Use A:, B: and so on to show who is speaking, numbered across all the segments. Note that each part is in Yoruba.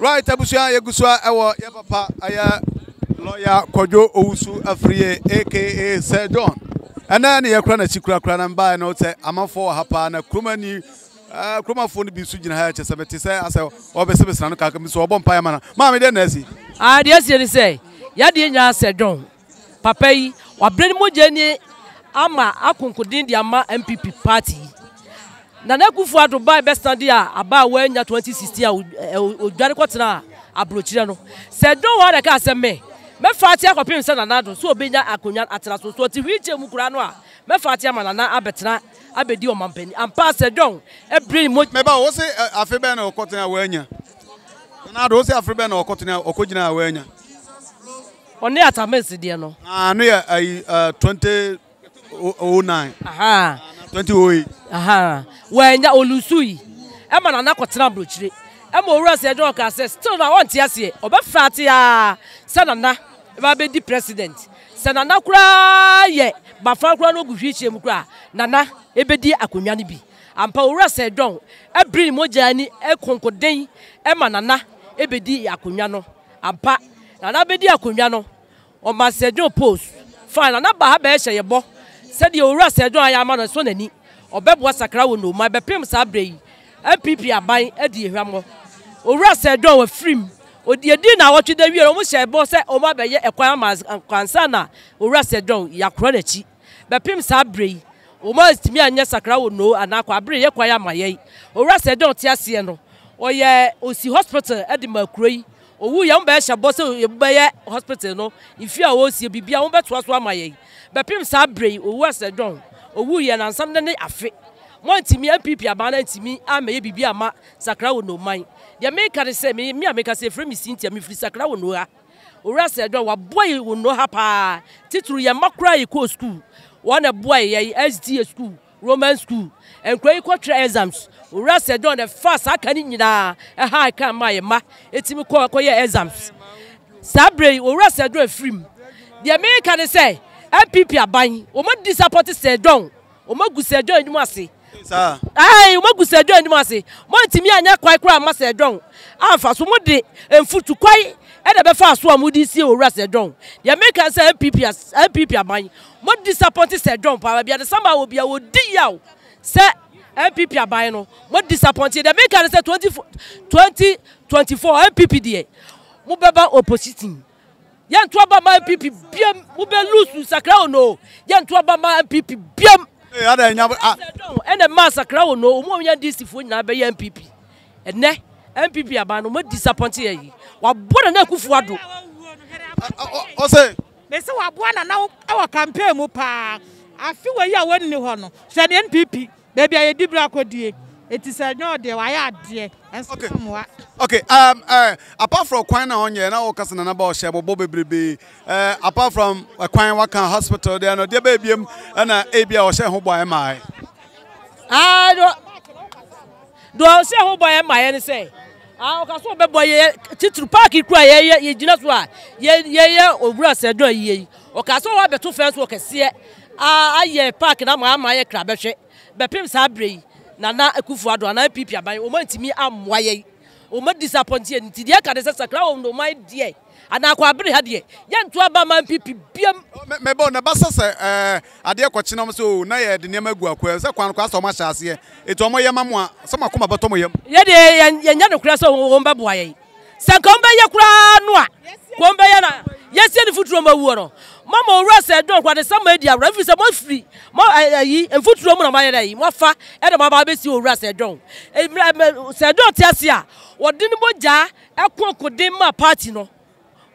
A: right abusua yɛgu so a ɛwɔ yɛ papa ayɛ lɔya kɔdwo owusu afirie aka sir john ɛnɛ ne yɛkora n'akyi korakora na mbaeɛ no sɛ amanfoɔ wɔ ha paa na kuromani uh, kuromafoɔ no bi nso gyina ha kyɛ sɛ mete sɛ asɛ ɔbɛsɛbɛsena no kaka
B: sɛ ɔbɔ mpaeɛ ma no maame deɛ na asi deɛ sie ne sɛ yɛadeɛ nyaa sɛ john papa yi wabrɛ no mogya ni ama akonkoden de ama mpp party yi nana akufo ado baa bɛsan de a abaa wɔanya 2016 a odware kɔtena a aburokyerɛ no sɛ dɔn wɔn adaka asɛm mɛ mɛfa ate akɔpem sɛ nana do so obɛnya akonnwa atena so so ɔte hwiikyɛ mu koraa no a mɛfa ate ama nana abɛtena abɛdi ɔmampani ampa sɛ dɔn ɛbire mo. mɛba wo se
A: eh, afe bɛn na ɔkɔtena wɔanya nana do wo se afe bɛn na ɔkɔtena ɔkɔgyina wɔanya. ɔne atamɛnsi deɛ no.
B: ano yɛ ayi 2009. 2008 aha wanya olusui ɛma nana kɔtena aburokyire ɛma owura sɛ ɛdɔn ɔka sɛ still na ɔnte aseɛ ya ate aa sɛ nana ɛba bɛdi president na nana koraa yɛ bafra koraa no ogu hwii kyerɛ a, na nana ɛbɛdi akonnwa no bi ampa owura sɛ ɛdɔn ɛbiri mogya ni ɛkonkoden ɛma nana ɛbɛdi akonnwa no ampa nana bɛdi akonnwa no ɔma sɛ ɛdɔn post fine nana ba ha bɛɛhyɛ yɛ bɔ sɛdeɛ owura sɛ adwan a yɛama no so n'ani ɔbɛboa sakra wɔ n'oma ɛbɛpem saa berɛ yi npp aban adi ehwam hɔ owura sɛ adwan wɔ firim odi na awɔtwe da wie ɔmo hyɛ ɛbɔ sɛ ɔmo abɛyɛ ɛkwan ama nkwansa na owura sɛ adwan yakora n'akyi bɛpem saa berɛ yi ɔmo atumi anyɛ sakra wɔ n'o anaakɔ abere ama yɛ yi owura sɛ adwan te aseɛ osi hospital ɛde ma akuro yi owu yɛn bɛyɛ hyɛ bɔ sɛ yɛbɛyɛ hospital no ifi a wɔresie biribi a wɔbɛtoa so ama yɛn bɛpem saa bere yi owu ɛsɛ dɔn owu yɛ nansam ne ne afe mɔntumi npp aban na ntumi ama yɛ biribi ama sakra wɔ n'oman deɛ meka ne sɛ mi mi a meka sɛ efiri mi si ntia mi firi sakra wɔ n'oha owura sɛ dɔn waboa yi wɔ n'oha paa titiri yɛn mma kura yi kɔɔ sukuu wɔn na boa yɛ yɛ sda sukuu roman school nkuro yi kɔtwerɛ exams owura sɛ dɔn dɛ fa saa ka ne nyinaa ɛha ka ma yɛ ma etimi kɔ kɔyɛ exams saa bere yi owura sɛ dɔn efirim deɛ meka ne sɛ npp aban wɔn di support sɛ dɔn wɔn gu sɛ dɔn anim ase ayi wɔn gu sɛ dɔn anim ase Mo ntumi anya kwan kora ama sɛ dɔn afa so wɔn de mfutukwan ɛna bɛfa so a mode sie owura sɛ dɔn deɛ meka sɛ npp aban mo disappoint sɛ dɔn paa baabi adesamba wɔ bia wɔdi yaw sɛ npp aban no mo disappoint deɛ meka no sɛ 2024 npp deɛ mobɛba opposition yɛnto aba ma npp biam mobɛ lose sakra o no yɛnto aba ma npp biam ɛna ma sakra o no ɔmu ɔnyɛ dcfoɔ nyinaa bɛyɛ npp ɛnɛ npp aba no mo disappoint yɛ yi wabɔ na na akufu ado. ɔsɛ. bɛsi waboa na na ɛwɔ campaign mu paa afi wɔ yi a wɔnni hɔ no hwɛ ne npp beebi a yɛdi bira akɔdie eti sɛ nyɛ ɔdeɛ wayɛ adeɛ ɛnso mmoa. okay um,
A: uh, apart from kwan na ɔnyɛ na ɔkasa na naba ɔhyɛ bɔbɔ bebrebe uh, apart from uh, kwan waka hospital deɛ no deɛ bɛɛbie mu ɛna ebi a ɔhyɛ ho bɔ ɛmaa yɛ.
B: aa ah, do do ɔhyɛ ho bɔ ɛmaa yɛ ne sɛ a ɔka so ɔbɛbɔ yɛ titiri paaki kura yɛ yɛ yɛ gyina so a yɛ yɛ yɛ owura sɛdɔn yie yi ɔka so wabɛto fɛn so kɛseɛ a ayɛ park na ama ama ayɛ kra bɛhwɛ bɛpem saa abere yi nana ekufu ado ana npp aban wɔn ntumi amoa yɛ yi wɔn disapɔnti yɛ nti deɛ ka de sɛ sakra o na wɔn ayɛ deɛ Ana kwa ha deɛ yɛnto aba ma mpp biam
A: oh, mɛbɛ na basa sɛ ɛɛ eh, adeɛ kɔkyena mo sɛ na yɛ de nneɛma gu akɔɛ sɛ kwan kɔ asɛ ɔmo ahyɛ
B: aseɛ etu ɔmo yɛ ma mo a sɛ mo akoma bɛtɔ mo yam yɛde yɛnyɛ kura kora sɛ wɔn bɛboa yɛn sɛ nka wɔn bɛyɛ koraa no a wɔn bɛyɛ na yɛsie ne futuro ma wuo no mama owura sɛ ɛdɔn kwa de sɛ mo edi awura efiri sɛ mo firi mo ɛyi mfuturo mu na mo ayɛ dɛ fa, mo afa ɛna mo aba abɛsi owura sɛ ɛdɔn eh, sɛ ɛdɔn te ase a wɔde ne mo gya ɛko akode ma paati no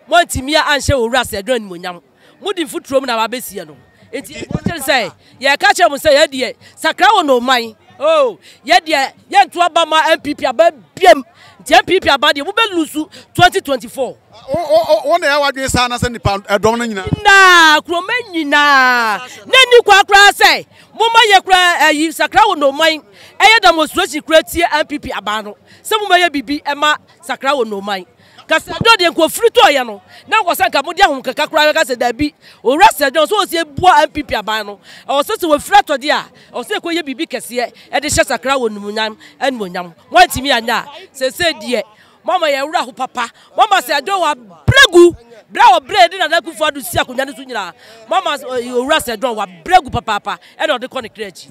B: mɔntumi anhyɛ owura sɛ ɛdɔn animonyam mudi mfuturo mu na wabɛsie no nti ɛkyɛn sɛ yɛka kyerɛ mu sɛ yɛdeɛ sakra wɔ n'oman oo yɛdeɛ yɛnto aba ma npp aba biem nti npp aba deɛ wobɛlu su twenty twenty four. Ah, wọn na yà wá dwen sáà n'asẹ nípa ẹdọm eh, no nyinaa. nyinaa kuroma nyinaa n'ani kura kura sɛ eh, mo ma yɛ kura ɛyi sakra wɔ n'oman ɛyɛ demonstration kura tie npp aba no sɛ mo ma yɛ bibi ɛma sakra wɔ n'oman kasɛdwo deɛ nkɔfiri tɔ yɛ no na nkɔ sɛ nka mode ahom kaka koraa ka sɛ daabi owura sɛdwo so ɔsie bua mpp aban no ɛwɔ sɛ sɛ wɔfiri atɔde a ɛwɔ sɛ ɛkɔyɛ biribi kɛseɛ ɛde hyɛ sakra wɔ numunyam animonyam wɔantumi anyɛ a sɛsɛ deɛ mama yɛ wura ho papa mama sɛdwo wɔ abrɛgu berɛ a wɔbrɛ de nana kufu ado si akonnwa no so nyinaa mama owura sɛdwo wɔ abrɛgu papaapa ɛna ɔde kɔ ne kra akyi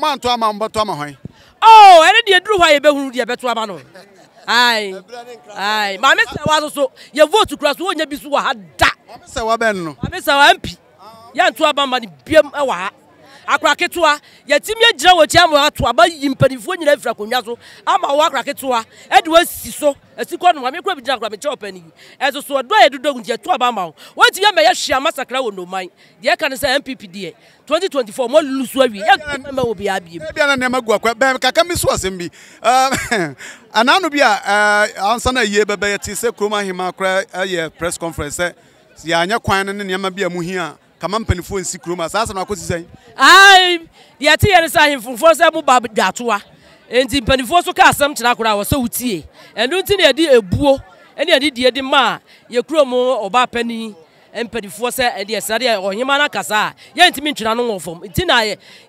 B: manto ama mbɛto ama hwan oh ɛne deɛ duru hɔ a yɛbɛhunu Aye, ayi maame sẹwa soso yẹ vootu kura so wọn nyɛ bi so wɔ Mama da maame sẹwa bɛ n no maame mp yɛn to abamba ni biem wɔ akora ketewa yɛtumi agyina wotia kyia ma ato aba yi mpanimfoɔ nyinaa firi akonnwa so ama wɔ akora ketewa ɛde wɔasi so asi kɔ noma mekora bigyina akora mekyɛ ɔpani ɛso so ɛdɔ a yɛdodɔ nti ɛto aba ma wo wɔntumi ama yɛhwe ama sakra wɔ noman deɛ ɛka no sɛ mpp deɛ 2024 mɔlulu so awie yɛma wɔ biaa biebia na nneɛma gu akwa bɛn kaka mi so asɛm bi anaano bi a ansa
A: no ayie bɛbɛyɛ te sɛ kurom ahema kora press conference sɛ yɛanyɛ kwan no ne nneɛma bi a
B: muhia kama mpanimfoɔ nsi kurom a saa sɛ no akɔsi sɛn ai deɛ ɛte yɛ no sɛ ahemfomfoɔ sɛ moba dwatoa enti mpanimfoɔ so ka asɛm kyerɛ koraa wɔ sɛ wotie ɛno nti na yɛde ɛbuo ne yɛde die de maa yɛkurom ɔba panin mpanyinfoɔ sɛ ɛdeɛ sɛdeɛ ɔhema no akasa a yɛntumi ntwena no wɔ fam nti na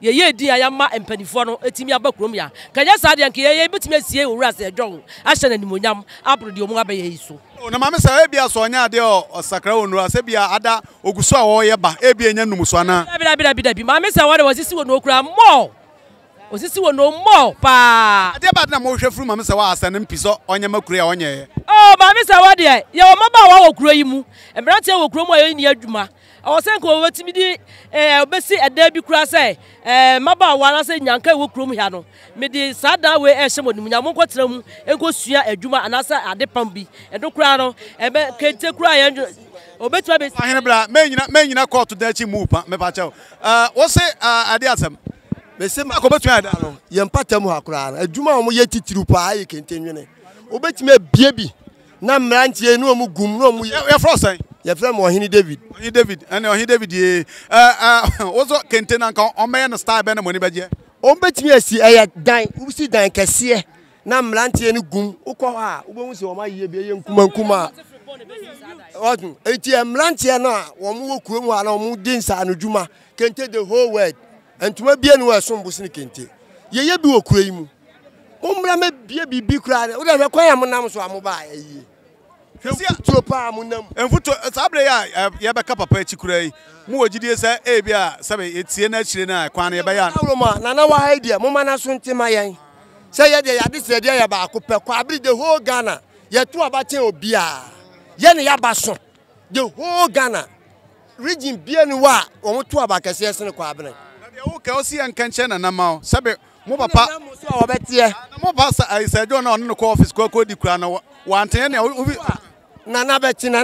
B: yɛyɛ din a yɛama mpanyinfoɔ no tumi aba kurom yɛ a kanyɛ saa deɛ nkeyɛ yɛbɛtumi asie owura sɛ ɛdwɔn ahyɛ no animonyam aboro deɛ ɔmu abɛyɛ yi so
A: oh, na maame sɛ ebia eh, sɛ ɔnyɛ adeɛ ɔsakra wɔ nura sɛ bia ada ogu so a wɔreyɛ ba ebia eh, nyɛ num so anaa
B: bidabidabidabi maame sɛ wɔde wɔsisi wɔ no okura mɔɔ
A: osisi wɔ no mɔɔ paa adeɛ baade na mohwehwɛ firi maame sɛ wɔ asɛ ne mpi sɛ ɔnyɛ makura a ɔnyɛɛ
B: oh maame sɛ wɔ yɛwɔ mmabaawa wɔ kuro yi mu mmeranteɛ wɔ kuro mu a yɛnni adwuma ɛwɔ sɛ nka wɔbɛtumi de wɔbɛsi ɛdan bi kura sɛ ɛɛ mmabaawa na sɛ nyanka ɛwɔ kuro mu ha no mede saa dan wei ɛhyɛ nkɔtena mu nkɔsua adwuma anaasɛ ade pam bi kura no ɛbɛ kente kura ahene mɛnyina
A: mɛnyina kɔɔto dan akyi mu pa mɛpa kyɛw wɔsi ade asɛm. no
C: yɛn mu
A: na mmeranteɛ ne ɔmu gum ne ɔmu yɛ yɛfrɛ sɛn yɛfrɛ mu ɔhene david ɔhene david ɛne ɔhene david yie wosɔ kente na nka ɔmɛyɛ no style bɛn na mɔni bɛgyeɛ ɔmbɛtumi
C: asi ɛyɛ dan wusi dan kɛseɛ na mmeranteɛ no gum wokɔ hɔ a wobɛhu sɛ ɔma yie bi ɛyɛ nkumankuma a ɔtun eti mmeranteɛ no a wɔn wɔ kurom hɔ a wɔn di nsaano dwuma kente the whole world ntoma bie no wɔ ɛsom bosi ne kente yɛyɛ bi wɔ kuro yi mu mo mmira bie biribi koraa dɛ wodɛ hwɛ kwan a monam so a mobaa ɛyie
A: mfutuo paa monam mfutuo saa a yɛbɛka papa akyi koraa yi mowɔ gyidie sɛ ebi a sɛbe yɛtie no akyire no a kwan no yɛbɛyɛ a nana waha deɛ
C: moma no so nte ma yɛn sɛ yɛdeɛ yɛade sɛ deɛ yɛ the whole ghana yɛto abakyɛn obiaa yɛne yɛaba so the whole ghana region
A: bia ni wa a wɔn to aba kɛseɛ sene kɔ abena. ɛdi awo kɛ ɔsi yɛn nkɛnkyɛn nana so a wɔbɛteɛ ah, mɔba sɛdwo ah, na ɔne no kɔ office kɔkɔ di kura obi ne a
C: na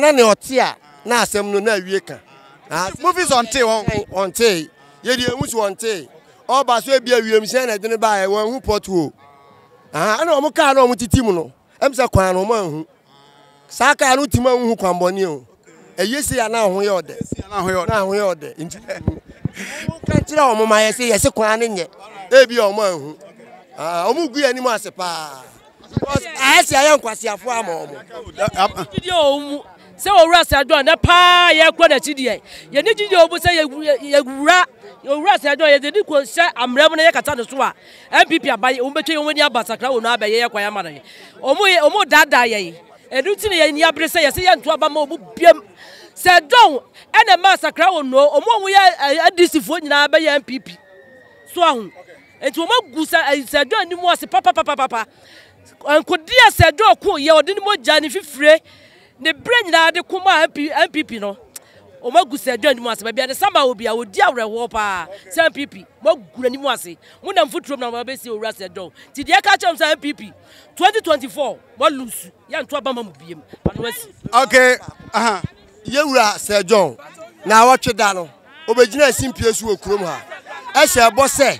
C: no na awie ka ah, movies so ebi na ɛdene baeɛ wɔn na ɔmo titi mu no ɛm sɛ kwan no ɔmo anhu saa kaa no tim anhu kwan bɔne o ɛyɛ si a na ɔho yɛ na nti ka ma
B: ɔmu ah, gu anim ase paa ayɛsi ayɛ nkwasiafo ama ɔmo. gidi ɔmu sɛ owura sɛdɔn ne paa yɛkɔ n'akyi deɛ yɛne gidi ɔmu sɛ yɛwura owura sɛdɔn yɛde ne ko hyɛ amrɛm na yɛkata ne so a npp aba ɔmu bɛtwa yɛn wɔn ani aba sakra wɔn abɛyɛ yɛkɔ yɛn ama ne ɔmu ɔmu daadaa yɛn ɛnu ti ne yɛn ni abere sɛ yɛsɛ yɛn to aba ma ɔmu biem a dɔn ɛna mmaa sakra wɔn no ɔmu ɔmu yɛ a nyinaa bɛyɛ npp mpp ahun nti wɔn agu sa eh, sɛdɔ anim ɔsi papapapapa nkodi a sɛdɔ ko yɛ ɔde ne mogya ne fifire ne bere nyinaa de ko ma npp no wɔn agu sɛdɔ anim ase baabi a ne sama obi a odi awerɛhoɔ paa sɛ npp wɔn agu n'anim ase mo nam foturom na wɔn abɛsi owura sɛdɔ ti deɛ ɛka kyerɛm sɛ npp twenty twenty four wɔn lusu yɛn to abama mu biem ano asi.
C: ok yewura sɛdɔ na awɔtwe da no obegyina esi mpie so wɔ kurom ha ɛhyɛ ɛbɔ sɛ.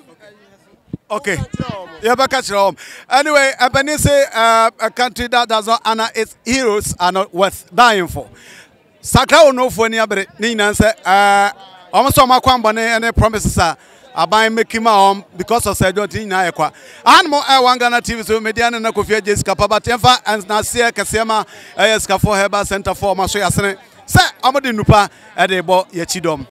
A: Okay. Yeah, back at home. Anyway, Ebony say uh, a country that does not honor its heroes are not worth dying for. Sakra will know for any other Nina said, almost all my company and their promises are. aban meki ma hom because of sɛ dɔnti nyinaa yɛ kwa anmo ɛ uh, wan ghana tv so media ne na kofia gye sika and temfa naseɛ kɛseɛ ma ɛyɛ sikafoɔ center for ɔma so yɛasene sɛ ɔmode nnupa ɛde bɔ yɛkyi dɔm